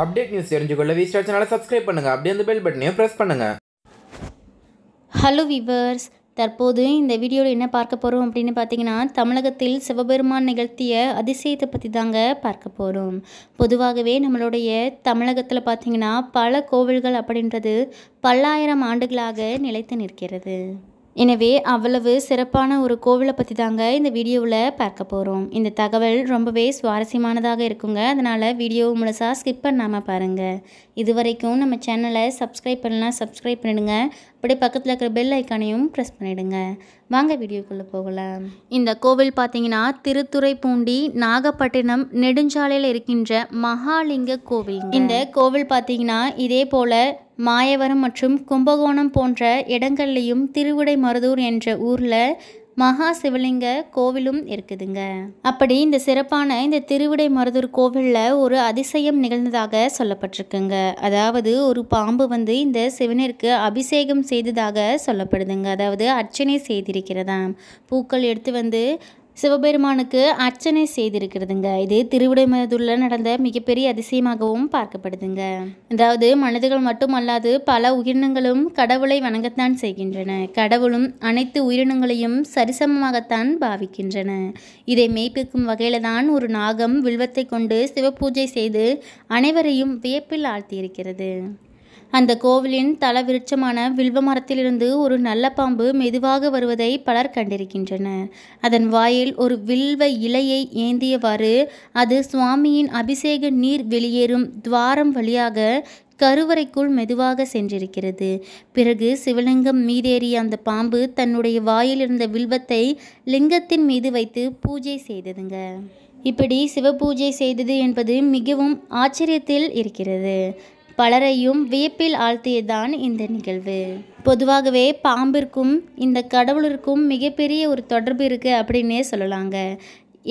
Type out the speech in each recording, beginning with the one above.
update news தெரிஞ்சுக்கொள்ள V Star சேனலை subscribe பண்ணுங்கள் அப்படியே அந்த பெல் பட்டனையும் ப்ரெஸ் பண்ணுங்கள் ஹலோ விவர்ஸ் தற்போது இந்த வீடியோவில் என்ன பார்க்க போகிறோம் அப்படின்னு பார்த்தீங்கன்னா தமிழகத்தில் சிவபெருமான் நிகழ்த்திய அதிசயத்தை பற்றி தாங்க பார்க்க போகிறோம் பொதுவாகவே நம்மளுடைய தமிழகத்தில் பார்த்திங்கன்னா பல கோவில்கள் அப்படின்றது பல்லாயிரம் ஆண்டுகளாக நிலைத்து நிற்கிறது எனவே அவ்வளவு சிறப்பான ஒரு கோவிலை பற்றி தாங்க இந்த வீடியோவில் பார்க்க போகிறோம் இந்த தகவல் ரொம்பவே சுவாரஸ்யமானதாக இருக்குங்க அதனால் வீடியோ முழுசாக ஸ்கிப் பண்ணாமல் பாருங்கள் இது வரைக்கும் நம்ம சேனலை சப்ஸ்கிரைப் பண்ணலாம் சப்ஸ்கிரைப் பண்ணிடுங்க அப்படியே பக்கத்தில் இருக்கிற பெல் ஐக்கானையும் ப்ரெஸ் பண்ணிவிடுங்க வாங்க வீடியோக்குள்ளே போகலாம் இந்த கோவில் பார்த்தீங்கன்னா திருத்துறைப்பூண்டி நாகப்பட்டினம் நெடுஞ்சாலையில் இருக்கின்ற மகாலிங்க கோவில் இந்த கோவில் பார்த்தீங்கன்னா இதே போல் மாயவரம் மற்றும் கும்பகோணம் போன்ற இடங்கள்லையும் திருவிடைமருதூர் மருதூர் என்ற ஊரில் மகா சிவலிங்க கோவிலும் இருக்குதுங்க அப்படி இந்த சிறப்பான இந்த திருவிடை மருதூர் கோவிலில் ஒரு அதிசயம் நிகழ்ந்ததாக சொல்லப்பட்டிருக்குங்க அதாவது ஒரு பாம்பு வந்து இந்த சிவனிற்கு அபிஷேகம் செய்ததாக சொல்லப்படுதுங்க அதாவது அர்ச்சனை செய்திருக்கிறதாம் பூக்கள் எடுத்து வந்து சிவபெருமானுக்கு அர்ச்சனை செய்திருக்கிறதுங்க இது திருவிடைமதுள்ள நடந்த மிகப்பெரிய அதிசயமாகவும் பார்க்கப்படுதுங்க அதாவது மனிதர்கள் மட்டுமல்லாது பல உயிரினங்களும் கடவுளை வணங்கத்தான் செய்கின்றன கடவுளும் அனைத்து உயிரினங்களையும் சரிசமமாகத்தான் பாவிக்கின்றன இதை மெய்ப்பிக்கும் வகையில தான் ஒரு நாகம் வில்வத்தை கொண்டு சிவபூஜை செய்து அனைவரையும் வியப்பில் ஆழ்த்தியிருக்கிறது அந்த கோவிலின் தலவிருட்சமான வில்வ மரத்திலிருந்து ஒரு நல்ல பாம்பு மெதுவாக வருவதை பலர் கண்டிருக்கின்றனர் அதன் வாயில் ஒரு வில்வ இலையை ஏந்தியவாறு அது சுவாமியின் அபிஷேக நீர் வெளியேறும் துவாரம் வழியாக கருவறைக்குள் மெதுவாக சென்றிருக்கிறது பிறகு சிவலிங்கம் மீதேறிய அந்த பாம்பு தன்னுடைய வாயில் இருந்த வில்வத்தை லிங்கத்தின் மீது வைத்து பூஜை செய்ததுங்க இப்படி சிவபூஜை செய்தது என்பது மிகவும் ஆச்சரியத்தில் இருக்கிறது பலரையும் வியப்பில் ஆழ்த்தியதான் இந்த நிகழ்வு பொதுவாகவே பாம்பிற்கும் இந்த கடவுளிற்கும் மிகப்பெரிய ஒரு தொடர்பு இருக்குது அப்படின்னே சொல்லலாங்க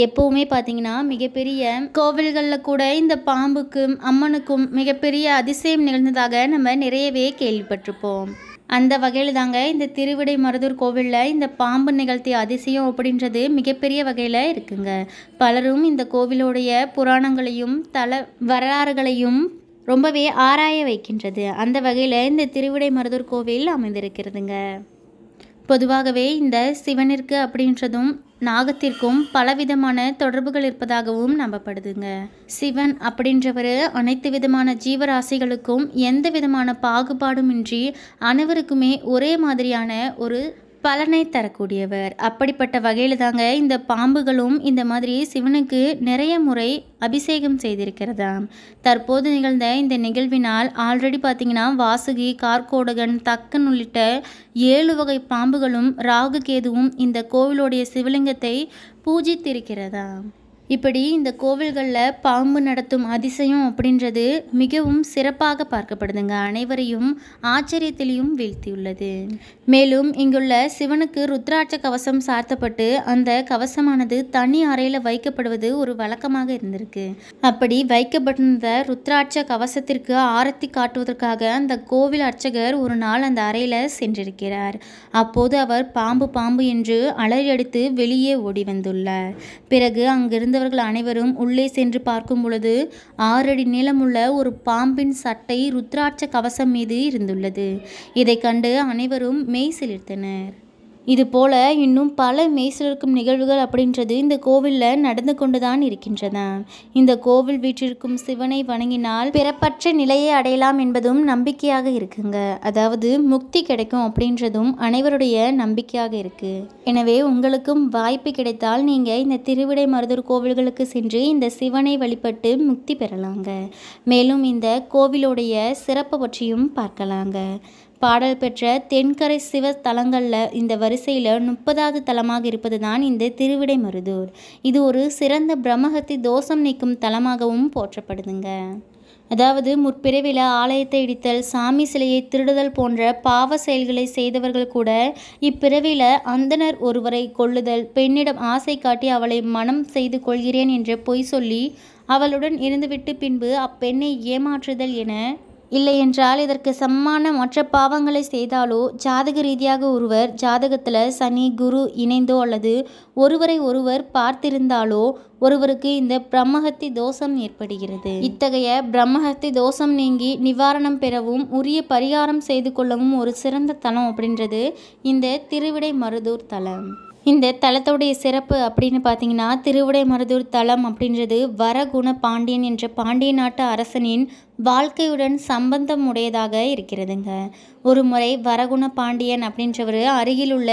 எப்போவுமே பார்த்தீங்கன்னா மிகப்பெரிய கோவில்களில் கூட இந்த பாம்புக்கும் அம்மனுக்கும் மிகப்பெரிய அதிசயம் நிகழ்ந்ததாக நம்ம நிறையவே கேள்விப்பட்டிருப்போம் அந்த வகையில் தாங்க இந்த திருவிடை மருதூர் கோவிலில் இந்த பாம்பு நிகழ்த்திய அதிசயம் அப்படின்றது மிகப்பெரிய வகையில் இருக்குங்க பலரும் இந்த கோவிலுடைய புராணங்களையும் தல வரலாறுகளையும் ரொம்பவே ஆராய வைக்கின்றது அந்த வகையில் இந்த திருவிடை மருதூர் கோவில் அமைந்திருக்கிறதுங்க பொதுவாகவே இந்த சிவனிற்கு அப்படின்றதும் நாகத்திற்கும் பலவிதமான தொடர்புகள் இருப்பதாகவும் நம்பப்படுதுங்க சிவன் அப்படின்றவர் அனைத்து விதமான ஜீவராசிகளுக்கும் எந்த விதமான பாகுபாடுமின்றி அனைவருக்குமே ஒரே மாதிரியான ஒரு பலனை தரக்கூடியவர் அப்படிப்பட்ட வகையில் தாங்க இந்த பாம்புகளும் இந்த மாதிரி சிவனுக்கு நிறைய முறை அபிஷேகம் செய்திருக்கிறதாம் தற்போது நிகழ்ந்த இந்த நிகழ்வினால் ஆல்ரெடி பார்த்தீங்கன்னா வாசுகி கார்கோடகன் தக்கன் உள்ளிட்ட ஏழு வகை பாம்புகளும் ராகு கேதுவும் இந்த கோவிலுடைய சிவலிங்கத்தை பூஜித்திருக்கிறதாம் இப்படி இந்த கோவில்களில் பாம்பு நடத்தும் அதிசயம் அப்படின்றது மிகவும் சிறப்பாக பார்க்கப்படுதுங்க அனைவரையும் ஆச்சரியத்திலையும் வீழ்த்தியுள்ளது மேலும் இங்குள்ள சிவனுக்கு ருத்ராட்ச கவசம் சார்த்தப்பட்டு அந்த கவசமானது தனி அறையில் வைக்கப்படுவது ஒரு வழக்கமாக இருந்திருக்கு அப்படி வைக்கப்பட்டிருந்த ருத்ராட்ச கவசத்திற்கு ஆரத்தி காட்டுவதற்காக அந்த கோவில் அர்ச்சகர் ஒரு நாள் அந்த அறையில் சென்றிருக்கிறார் அப்போது அவர் பாம்பு பாம்பு என்று அலறியடித்து வெளியே ஓடி வந்துள்ளார் பிறகு அங்கிருந்து பார்வையாளர்கள் அனைவரும் உள்ளே சென்று பார்க்கும் பொழுது ஆறடி நீளமுள்ள ஒரு பாம்பின் சட்டை ருத்ராட்ச கவசம் மீது இருந்துள்ளது இதை கண்டு அனைவரும் மெய் சிலிர்த்தனர் இது போல இன்னும் பல மெய்சிலிருக்கும் நிகழ்வுகள் அப்படின்றது இந்த கோவிலில் நடந்து கொண்டுதான் இருக்கின்றன இந்த கோவில் வீற்றிருக்கும் சிவனை வணங்கினால் பிறப்பற்ற நிலையை அடையலாம் என்பதும் நம்பிக்கையாக இருக்குங்க அதாவது முக்தி கிடைக்கும் அப்படின்றதும் அனைவருடைய நம்பிக்கையாக இருக்கு எனவே உங்களுக்கும் வாய்ப்பு கிடைத்தால் நீங்க இந்த திருவிடை மருதூர் கோவில்களுக்கு சென்று இந்த சிவனை வழிபட்டு முக்தி பெறலாங்க மேலும் இந்த கோவிலுடைய சிறப்பு பற்றியும் பார்க்கலாங்க பாடல் பெற்ற தென்கரை சிவ தலங்களில் இந்த வரிசையில் முப்பதாவது தலமாக இருப்பது தான் இந்த திருவிடைமருதூர் இது ஒரு சிறந்த பிரம்மகத்தை தோஷம் நீக்கும் தலமாகவும் போற்றப்படுதுங்க அதாவது முற்பிறவில ஆலயத்தை இடித்தல் சாமி சிலையை திருடுதல் போன்ற பாவ செயல்களை செய்தவர்கள் கூட இப்பிறவில அந்தனர் ஒருவரை கொள்ளுதல் பெண்ணிடம் ஆசை காட்டி அவளை மனம் செய்து கொள்கிறேன் என்று பொய் சொல்லி அவளுடன் இருந்துவிட்டு பின்பு அப்பெண்ணை ஏமாற்றுதல் என இல்லையென்றால் இதற்கு சமமான மற்ற பாவங்களை செய்தாலோ ஜாதக ரீதியாக ஒருவர் ஜாதகத்தில் சனி குரு இணைந்தோ அல்லது ஒருவரை ஒருவர் பார்த்திருந்தாலோ ஒருவருக்கு இந்த பிரம்மஹத்தி தோஷம் ஏற்படுகிறது இத்தகைய பிரம்மஹத்தி தோஷம் நீங்கி நிவாரணம் பெறவும் உரிய பரிகாரம் செய்து கொள்ளவும் ஒரு சிறந்த தலம் அப்படின்றது இந்த திருவிடை மருதூர் தலம் இந்த தலத்தோடைய சிறப்பு அப்படின்னு பார்த்தீங்கன்னா திருவிடைமருதூர் தலம் அப்படின்றது வரகுண பாண்டியன் என்ற பாண்டிய நாட்டு அரசனின் வாழ்க்கையுடன் சம்பந்தம் உடையதாக இருக்கிறதுங்க ஒரு முறை வரகுண பாண்டியன் அப்படின்றவர் அருகில் உள்ள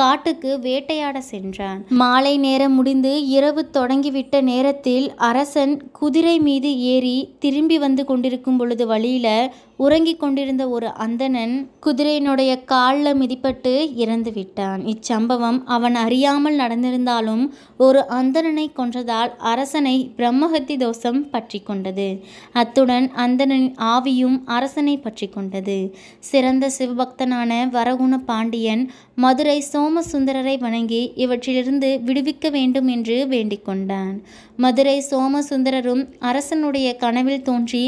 காட்டுக்கு வேட்டையாட சென்றான் மாலை நேரம் முடிந்து இரவு தொடங்கிவிட்ட நேரத்தில் அரசன் குதிரை மீது ஏறி திரும்பி வந்து கொண்டிருக்கும் பொழுது வழியில் உறங்கிக் கொண்டிருந்த ஒரு அந்தணன் குதிரையினுடைய காலில் மிதிப்பட்டு இறந்து விட்டான் இச்சம்பவம் அவன் அறியாமல் நடந்திருந்தாலும் ஒரு அந்தணனை கொன்றதால் அரசனை பிரம்மஹத்தி தோஷம் பற்றி கொண்டது அத்துடன் அந்தணனின் ஆவியும் அரசனை பற்றி கொண்டது சிறந்த சிவபக்தனான வரகுண பாண்டியன் மதுரை சோமசுந்தரரை வணங்கி இவற்றிலிருந்து விடுவிக்க வேண்டும் என்று வேண்டிக் கொண்டான் மதுரை சோமசுந்தரரும் அரசனுடைய கனவில் தோன்றி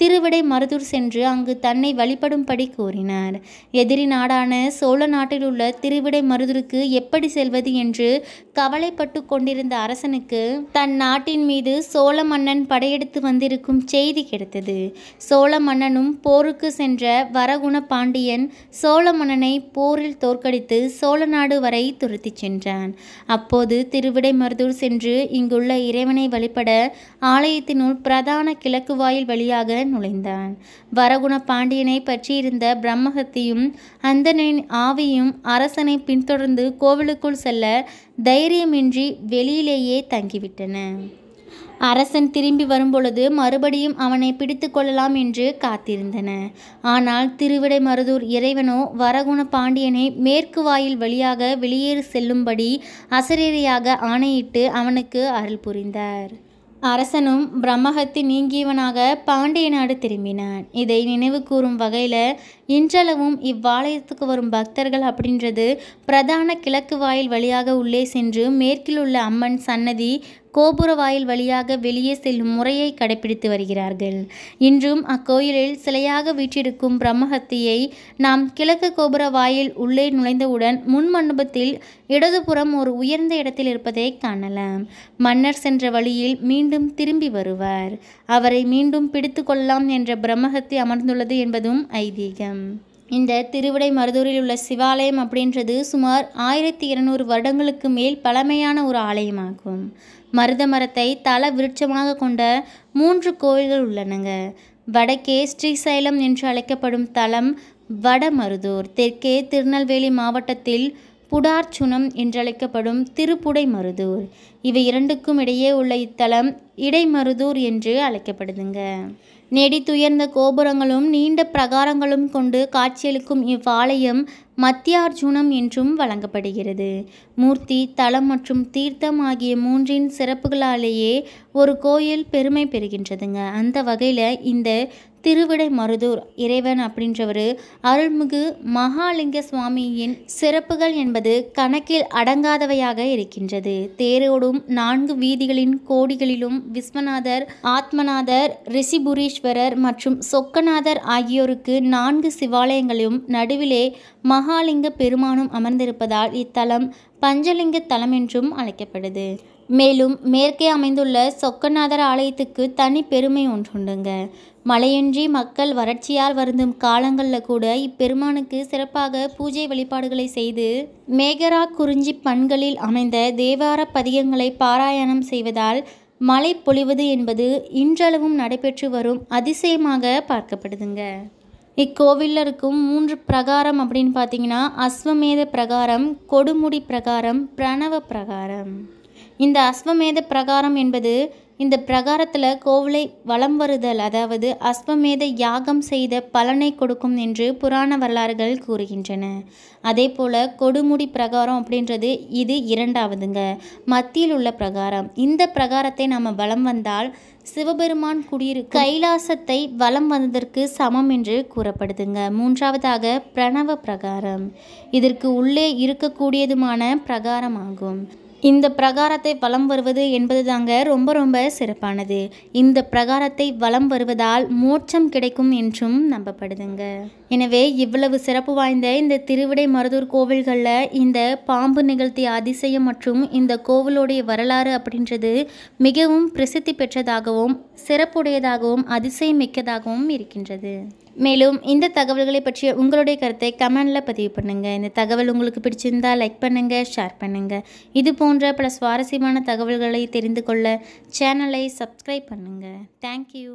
திருவிடை மருதூர் சென்று அங்கு தன்னை வழிபடும்படி கூறினார் எதிரி நாடான சோழ நாட்டில் உள்ள திருவிடை மருதூருக்கு எப்படி செல்வது என்று கவலைப்பட்டு கொண்டிருந்த அரசனுக்கு தன் நாட்டின் மீது சோழ மன்னன் படையெடுத்து வந்திருக்கும் செய்தி கிடைத்தது சோழ மன்னனும் போருக்கு சென்ற வரகுண பாண்டியன் சோழ மன்னனை போரில் தோற்கடித்து சோழ நாடு வரை துரத்திச் சென்றான் அப்போது திருவிடை மருதூர் சென்று இங்குள்ள இறைவனை வழிபட ஆலயத்தினுள் பிரதான கிழக்கு வாயில் வழியாக நுழைந்தான் வரகுண பாண்டியனை பற்றியிருந்த பிரம்மகத்தியும் அந்தனின் ஆவியும் அரசனை பின்தொடர்ந்து கோவிலுக்குள் செல்ல தைரியமின்றி வெளியிலேயே தங்கிவிட்டன அரசன் திரும்பி வரும்பொழுது மறுபடியும் அவனை பிடித்து கொள்ளலாம் என்று காத்திருந்தன ஆனால் திருவிடை மருதூர் இறைவனோ வரகுண பாண்டியனை மேற்கு வாயில் வழியாக வெளியேறு செல்லும்படி அசரீரியாக ஆணையிட்டு அவனுக்கு அருள் புரிந்தார் அரசனும் பிரம்மகத்தி நீங்கியவனாக பாண்டிய நாடு திரும்பினான் இதை நினைவு கூறும் வகையில் இன்றளவும் இவ்வாலயத்துக்கு வரும் பக்தர்கள் அப்படின்றது பிரதான கிழக்கு வாயில் வழியாக உள்ளே சென்று மேற்கில் உள்ள அம்மன் சன்னதி கோபுர வாயில் வழியாக வெளியே செல்லும் முறையை கடைபிடித்து வருகிறார்கள் இன்றும் அக்கோயிலில் சிலையாக வீற்றிருக்கும் பிரம்மஹத்தியை நாம் கிழக்கு கோபுர வாயில் உள்ளே நுழைந்தவுடன் முன் மண்டபத்தில் இடதுபுறம் ஒரு உயர்ந்த இடத்தில் இருப்பதை காணலாம் மன்னர் சென்ற வழியில் மீண்டும் திரும்பி வருவார் அவரை மீண்டும் பிடித்து கொள்ளலாம் என்ற பிரம்மஹத்தி அமர்ந்துள்ளது என்பதும் ஐதீகம் இந்த திருவிடை மருதூரில் உள்ள சிவாலயம் அப்படின்றது சுமார் ஆயிரத்தி இருநூறு வருடங்களுக்கு மேல் பழமையான ஒரு ஆலயமாகும் மருத மரத்தை தல விருட்சமாக கொண்ட மூன்று கோயில்கள் உள்ளனங்க வடக்கே ஸ்ரீசைலம் என்று அழைக்கப்படும் தலம் வடமருதூர் தெற்கே திருநெல்வேலி மாவட்டத்தில் புடார்ச்சுனம் என்றழைக்கப்படும் திருப்புடை மருதூர் இவை இரண்டுக்கும் இடையே உள்ள இத்தலம் இடைமருதூர் என்று அழைக்கப்படுதுங்க நெடித்துயர்ந்த கோபுரங்களும் நீண்ட பிரகாரங்களும் கொண்டு காட்சியளிக்கும் இவ்வாலயம் மத்தியார்ஜுனம் என்றும் வழங்கப்படுகிறது மூர்த்தி தலம் மற்றும் தீர்த்தம் ஆகிய மூன்றின் சிறப்புகளாலேயே ஒரு கோயில் பெருமை பெறுகின்றதுங்க அந்த வகையில் இந்த திருவிடை மருதூர் இறைவன் அப்படின்றவர் அருள்மிகு மகாலிங்க சுவாமியின் சிறப்புகள் என்பது கணக்கில் அடங்காதவையாக இருக்கின்றது தேரோடும் நான்கு வீதிகளின் கோடிகளிலும் விஸ்வநாதர் ஆத்மநாதர் ரிஷிபுரீஸ்வரர் மற்றும் சொக்கநாதர் ஆகியோருக்கு நான்கு சிவாலயங்களிலும் நடுவிலே மகாலிங்க பெருமானும் அமர்ந்திருப்பதால் இத்தலம் பஞ்சலிங்க தலம் என்றும் அழைக்கப்படுது மேலும் மேற்கே அமைந்துள்ள சொக்கநாதர் ஆலயத்துக்கு தனி பெருமை ஒன்றுண்டுங்க மழையின்றி மக்கள் வறட்சியால் வருந்தும் காலங்களில் கூட இப்பெருமானுக்கு சிறப்பாக பூஜை வழிபாடுகளை செய்து மேகரா குறிஞ்சி பண்களில் அமைந்த தேவார பதிகங்களை பாராயணம் செய்வதால் மழை பொழிவது என்பது இன்றளவும் நடைபெற்று வரும் அதிசயமாக பார்க்கப்படுதுங்க இக்கோவிலில் இருக்கும் மூன்று பிரகாரம் அப்படின்னு பார்த்தீங்கன்னா அஸ்வமேத பிரகாரம் கொடுமுடி பிரகாரம் பிரணவ பிரகாரம் இந்த அஸ்வமேத பிரகாரம் என்பது இந்த பிரகாரத்தில் கோவிலை வலம் வருதல் அதாவது அஸ்வமேத யாகம் செய்த பலனை கொடுக்கும் என்று புராண வரலாறுகள் கூறுகின்றன அதே போல் கொடுமுடி பிரகாரம் அப்படின்றது இது இரண்டாவதுங்க மத்தியில் உள்ள பிரகாரம் இந்த பிரகாரத்தை நாம் வலம் வந்தால் சிவபெருமான் குடியிரு கைலாசத்தை வலம் வந்ததற்கு சமம் என்று கூறப்படுதுங்க மூன்றாவதாக பிரணவ பிரகாரம் இதற்கு உள்ளே இருக்கக்கூடியதுமான பிரகாரமாகும் இந்த பிரகாரத்தை வலம் வருவது என்பது தாங்க ரொம்ப ரொம்ப சிறப்பானது இந்த பிரகாரத்தை வலம் வருவதால் மோட்சம் கிடைக்கும் என்றும் நம்பப்படுதுங்க எனவே இவ்வளவு சிறப்பு வாய்ந்த இந்த திருவிடை மருதூர் கோவில்களில் இந்த பாம்பு நிகழ்த்திய அதிசயம் மற்றும் இந்த கோவிலுடைய வரலாறு அப்படின்றது மிகவும் பிரசித்தி பெற்றதாகவும் சிறப்புடையதாகவும் அதிசயம் மிக்கதாகவும் இருக்கின்றது மேலும் இந்த தகவல்களை பற்றிய உங்களுடைய கருத்தை கமெண்டில் பதிவு பண்ணுங்கள் இந்த தகவல் உங்களுக்கு பிடிச்சிருந்தால் லைக் பண்ணுங்கள் ஷேர் பண்ணுங்கள் இது போன்ற பல சுவாரஸ்யமான தகவல்களை தெரிந்து கொள்ள சேனலை சப்ஸ்கிரைப் பண்ணுங்கள் தேங்க்யூ